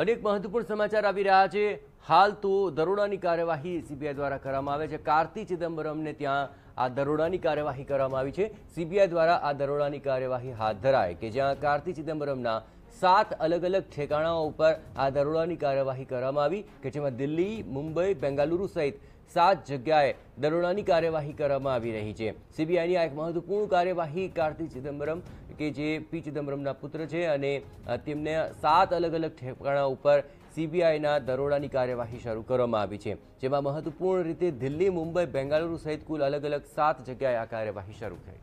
અનેક મહત્વપૂર્ણ સમાચાર આવી રહ્યા છે હાલ તો દરોડાની કાર્યવાહી સીબીઆઈ દ્વારા કરવામાં આવે છે કાર્તિ ચિદમ્બરમને ત્યાં આ દરોડાની કાર્યવાહી કરવામાં આવી છે સીબીઆઈ દ્વારા આ દરોડાની કાર્યવાહી હાથ ધરાય કે જ્યાં કાર્તિ ચિદમ્બરમના સાત અલગ અલગ ઠેકાણાઓ ઉપર આ દરોડાની કાર્યવાહી કરવામાં આવી કે જેમાં દિલ્હી મુંબઈ બેંગાલુરુ સહિત સાત જગ્યાએ દરોડાની કાર્યવાહી કરવામાં આવી રહી છે સીબીઆઈની આ એક મહત્વપૂર્ણ કાર્યવાહી કાર્તિ ચિદમ્બરમ કે જે પી ચિદમ્બરમના પુત્ર છે અને તેમને સાત અલગ અલગ ઠેકાણા ઉપર સીબીઆઈના દરોડાની કાર્યવાહી શરૂ કરવામાં આવી છે જેમાં મહત્વપૂર્ણ રીતે દિલ્હી મુંબઈ બેંગાલુરુ સહિત કુલ અલગ અલગ સાત જગ્યાએ આ કાર્યવાહી શરૂ થઈ